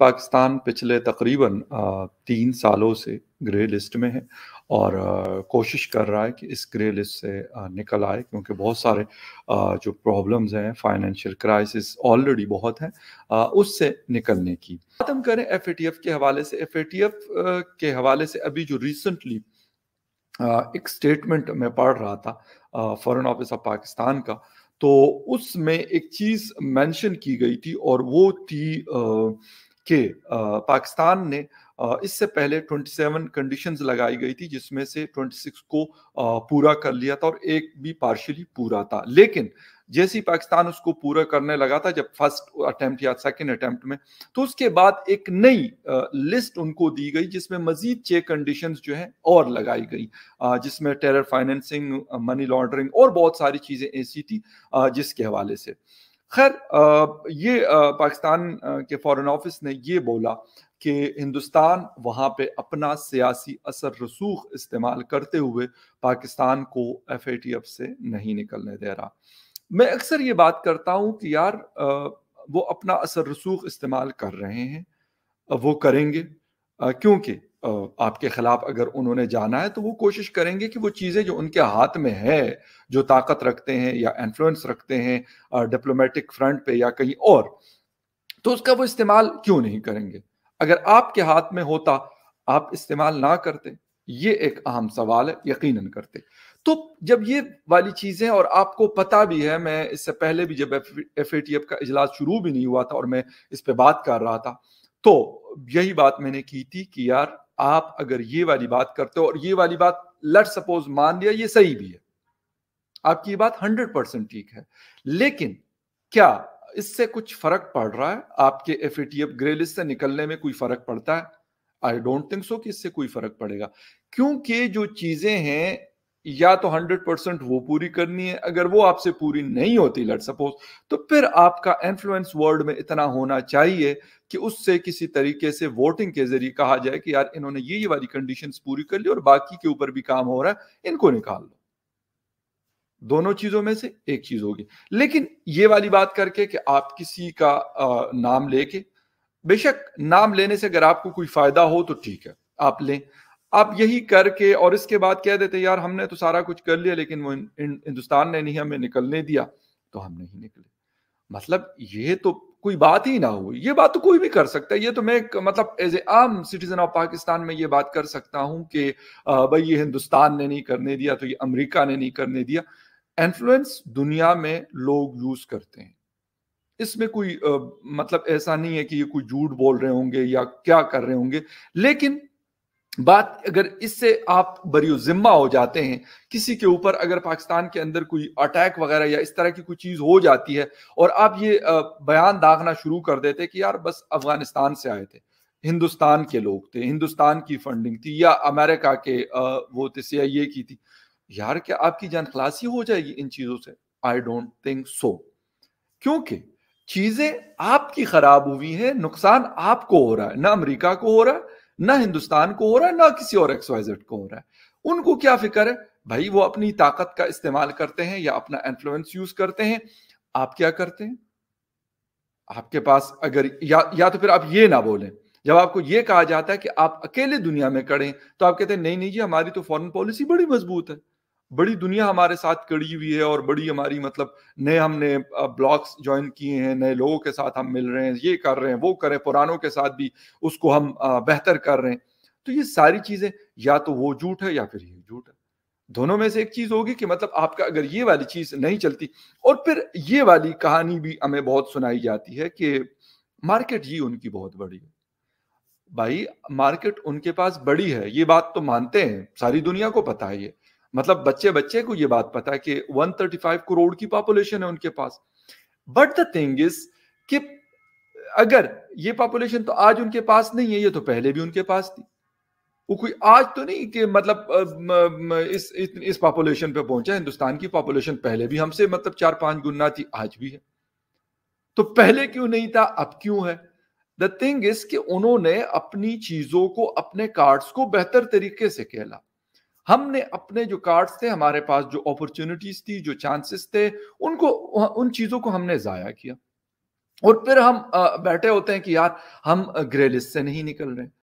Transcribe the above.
पाकिस्तान पिछले तकरीबन तीन सालों से ग्रे लिस्ट में है और कोशिश कर रहा है कि इस ग्रे लिस्ट से निकल आए क्योंकि बहुत सारे जो प्रॉब्लम्स हैं फाइनेंशियल क्राइसिस ऑलरेडी बहुत हैं उससे निकलने की खत्म करें एफ के हवाले से एफ के हवाले से अभी जो रिसेंटली एक स्टेटमेंट मैं पढ़ रहा था फॉरेन ऑफिस ऑफ पाकिस्तान का तो उसमें एक चीज़ मेंशन की गई थी और वो थी कि पाकिस्तान ने इससे पहले 27 कंडीशंस लगाई गई थी जिसमें से 26 को पूरा कर लिया था और एक भी पार्शियली पूरा था लेकिन जैसे ही पाकिस्तान उसको पूरा करने लगा था जब फर्स्ट अटेम्प्ट या सेकंड अटेम्प्ट में तो उसके बाद एक नई लिस्ट उनको दी गई जिसमें मजीद छह कंडीशंस जो है और लगाई गई जिसमें टेरर फाइनेंसिंग मनी लॉन्ड्रिंग और बहुत सारी चीज़ें ऐसी थी जिसके हवाले से खैर ये पाकिस्तान के फॉरेन ऑफिस ने ये बोला कि हिंदुस्तान वहाँ पे अपना सियासी असर रसूख इस्तेमाल करते हुए पाकिस्तान को एफ एफ से नहीं निकलने दे रहा मैं अक्सर ये बात करता हूँ कि यार वो अपना असर रसूख इस्तेमाल कर रहे हैं वो करेंगे क्योंकि आपके खिलाफ अगर उन्होंने जाना है तो वो कोशिश करेंगे कि वो चीज़ें जो उनके हाथ में है जो ताकत रखते हैं या इन्फ्लुएंस रखते हैं डिप्लोमेटिक फ्रंट पे या कहीं और तो उसका वो इस्तेमाल क्यों नहीं करेंगे अगर आपके हाथ में होता आप इस्तेमाल ना करते ये एक अहम सवाल है यकीन करते तो जब ये वाली चीज़ें और आपको पता भी है मैं इससे पहले भी जब एफ का इजलास शुरू भी नहीं हुआ था और मैं इस पर बात कर रहा था तो यही बात मैंने की थी कि यार आप अगर ये वाली बात करते हो और ये वाली बात लट सपोज मान लिया ये सही भी है आपकी बात हंड्रेड परसेंट ठीक है लेकिन क्या इससे कुछ फर्क पड़ रहा है आपके एफ ग्रे लिस्ट से निकलने में कोई फर्क पड़ता है आई डोंट थिंक सो कि इससे कोई फर्क पड़ेगा क्योंकि जो चीजें हैं या तो 100 परसेंट वो पूरी करनी है अगर वो आपसे पूरी नहीं होती लेट सपोज तो फिर आपका इन्फ्लुएंस वर्ल्ड में इतना होना चाहिए कि उससे किसी तरीके से वोटिंग के जरिए कहा जाए कि यार इन्होंने ये ये वाली कंडीशन पूरी कर ली और बाकी के ऊपर भी काम हो रहा है इनको निकाल लो दोनों चीजों में से एक चीज होगी लेकिन ये वाली बात करके कि आप किसी का नाम लेके बेशक नाम लेने से अगर आपको कोई फायदा हो तो ठीक है आप लें आप यही करके और इसके बाद कह देते यार हमने तो सारा कुछ कर लिया लेकिन वो हिंदुस्तान ने नहीं हमें निकलने दिया तो हम नहीं निकले मतलब ये तो कोई बात ही ना हो ये बात तो कोई भी कर सकता है ये तो मैं मतलब एज ए आम सिटीजन ऑफ पाकिस्तान में ये बात कर सकता हूं कि भाई ये हिंदुस्तान ने नहीं करने दिया तो ये अमेरिका ने नहीं करने दिया इन्फ्लुएंस दुनिया में लोग यूज करते हैं इसमें कोई मतलब ऐसा नहीं है कि ये कोई झूठ बोल रहे होंगे या क्या कर रहे होंगे लेकिन बात अगर इससे आप बरियो जिम्मा हो जाते हैं किसी के ऊपर अगर पाकिस्तान के अंदर कोई अटैक वगैरह या इस तरह की कोई चीज़ हो जाती है और आप ये बयान दागना शुरू कर देते कि यार बस अफगानिस्तान से आए थे हिंदुस्तान के लोग थे हिंदुस्तान की फंडिंग थी या अमेरिका के वो थे सी की थी यार क्या आपकी जान खलासी हो जाएगी इन चीज़ों से आई डोंट थिंक सो क्योंकि चीज़ें आपकी खराब हुई हैं नुकसान आपको हो रहा है ना अमेरिका को हो रहा है ना हिंदुस्तान को हो रहा है ना किसी और एक्सवाइजेड को हो रहा है उनको क्या फिक्र है भाई वो अपनी ताकत का इस्तेमाल करते हैं या अपना इन्फ्लुएंस यूज करते हैं आप क्या करते हैं आपके पास अगर या, या तो फिर आप ये ना बोलें जब आपको ये कहा जाता है कि आप अकेले दुनिया में करें तो आप कहते हैं नहीं नहीं जी हमारी तो फॉरेन पॉलिसी बड़ी मजबूत है बड़ी दुनिया हमारे साथ कड़ी हुई है और बड़ी हमारी मतलब नए हमने ब्लॉग्स ज्वाइन किए हैं नए लोगों के साथ हम मिल रहे हैं ये कर रहे हैं वो कर रहे हैं पुरानों के साथ भी उसको हम बेहतर कर रहे हैं तो ये सारी चीज़ें या तो वो झूठ है या फिर ये झूठ है दोनों में से एक चीज़ होगी कि मतलब आपका अगर ये वाली चीज़ नहीं चलती और फिर ये वाली कहानी भी हमें बहुत सुनाई जाती है कि मार्केट ही उनकी बहुत बड़ी है भाई मार्केट उनके पास बड़ी है ये बात तो मानते हैं सारी दुनिया को पता है ये मतलब बच्चे बच्चे को ये बात पता है कि 135 करोड़ की पॉपुलेशन है उनके पास बट द थिंग इज कि अगर ये पॉपुलेशन तो आज उनके पास नहीं है ये तो पहले भी उनके पास थी वो कोई आज तो नहीं कि मतलब इस इस पॉपुलेशन पे पहुंचा हिंदुस्तान की पॉपुलेशन पहले भी हमसे मतलब चार पांच गुना थी आज भी है तो पहले क्यों नहीं था अब क्यों है द थिंग इज कि उन्होंने अपनी चीजों को अपने कार्ड्स को बेहतर तरीके से खेला हमने अपने जो कार्ड्स थे हमारे पास जो अपॉर्चुनिटीज थी जो चांसेस थे उनको उन चीजों को हमने जाया किया और फिर हम बैठे होते हैं कि यार हम ग्रे लिस्ट से नहीं निकल रहे